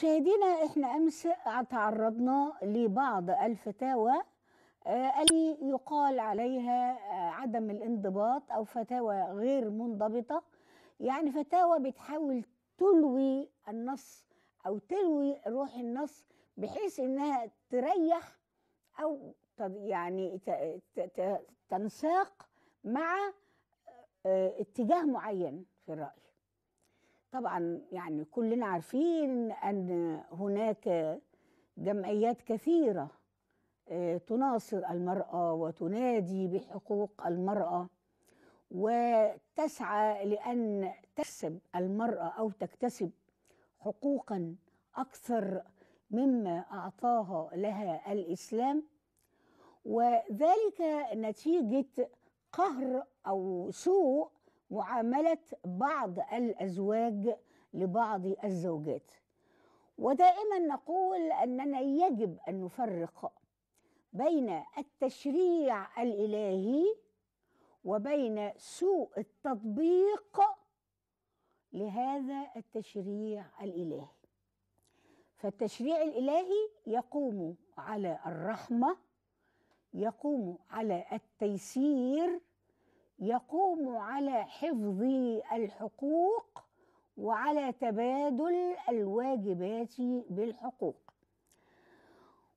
مشاهدينا احنا امس تعرضنا لبعض الفتاوى آه، اللي يقال عليها آه، عدم الانضباط او فتاوى غير منضبطه يعني فتاوى بتحاول تلوي النص او تلوي روح النص بحيث انها تريح او يعني تنساق مع آه، اتجاه معين في الراي طبعا يعني كلنا عارفين أن هناك جمعيات كثيرة آه، تناصر المرأة وتنادي بحقوق المرأة وتسعى لأن تكسب المرأة أو تكتسب حقوقا أكثر مما أعطاها لها الإسلام وذلك نتيجة قهر أو سوء معاملة بعض الأزواج لبعض الزوجات ودائما نقول أننا يجب أن نفرق بين التشريع الإلهي وبين سوء التطبيق لهذا التشريع الإلهي فالتشريع الإلهي يقوم على الرحمة يقوم على التيسير يقوم على حفظ الحقوق وعلى تبادل الواجبات بالحقوق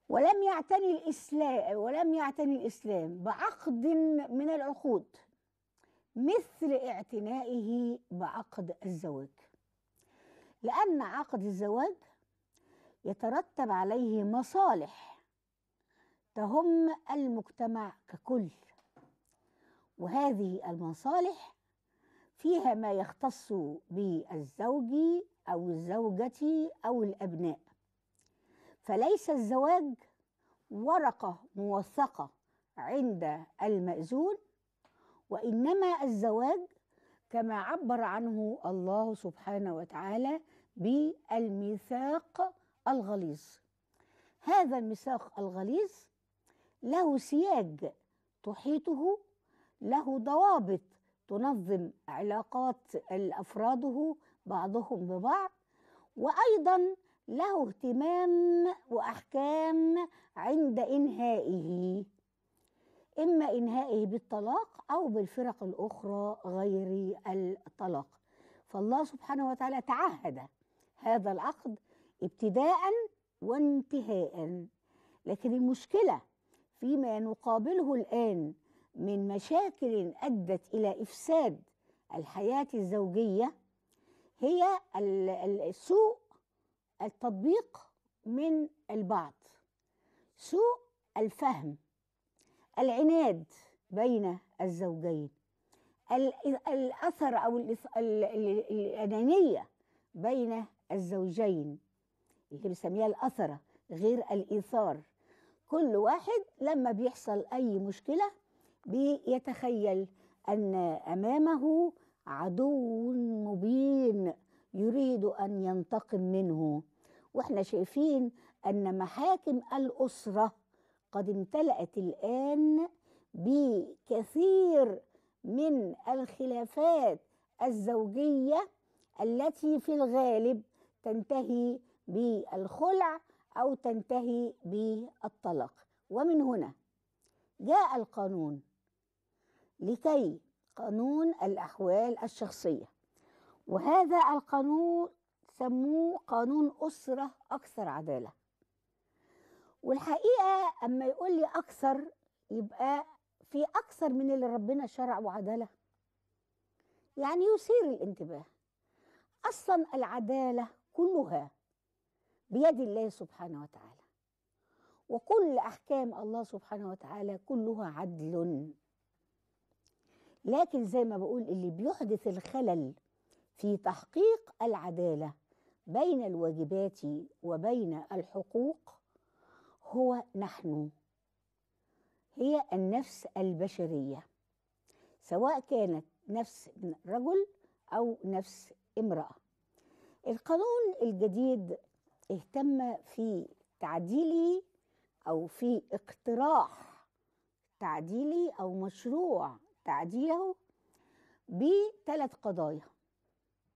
ولم يعتني الإسلام ولم يعتني الإسلام بعقد من العقود مثل اعتنائه بعقد الزواج لأن عقد الزواج يترتب عليه مصالح تهم المجتمع ككل وهذه المصالح فيها ما يختص بالزوج أو الزوجة أو الأبناء فليس الزواج ورقة موثقة عند المأذون وإنما الزواج كما عبر عنه الله سبحانه وتعالى بالميثاق الغليظ هذا الميثاق الغليظ له سياج تحيطه له ضوابط تنظم علاقات افراده بعضهم ببعض وايضا له اهتمام واحكام عند انهائه اما انهائه بالطلاق او بالفرق الاخرى غير الطلاق فالله سبحانه وتعالى تعهد هذا العقد ابتداء وانتهاء لكن المشكله فيما نقابله الان من مشاكل أدت إلى إفساد الحياة الزوجية هي سوء التطبيق من البعض سوء الفهم العناد بين الزوجين الأثر أو الأنانية بين الزوجين اللي بنسميها الأثرة غير الإيثار كل واحد لما بيحصل أي مشكلة بيتخيل أن أمامه عدو مبين يريد أن ينتقم منه واحنا شايفين أن محاكم الأسرة قد امتلأت الآن بكثير من الخلافات الزوجية التي في الغالب تنتهي بالخلع أو تنتهي بالطلاق ومن هنا جاء القانون لكي قانون الأحوال الشخصية وهذا القانون سموه قانون أسرة أكثر عدالة والحقيقة أما يقول لي أكثر يبقى في أكثر من اللي ربنا شرعه عدالة يعني يثير الانتباه أصلا العدالة كلها بيد الله سبحانه وتعالى وكل أحكام الله سبحانه وتعالى كلها عدل لكن زي ما بقول اللي بيحدث الخلل في تحقيق العداله بين الواجبات وبين الحقوق هو نحن هي النفس البشريه سواء كانت نفس رجل او نفس امراه القانون الجديد اهتم في تعديله او في اقتراح تعديلي او مشروع تعديله بثلاث قضايا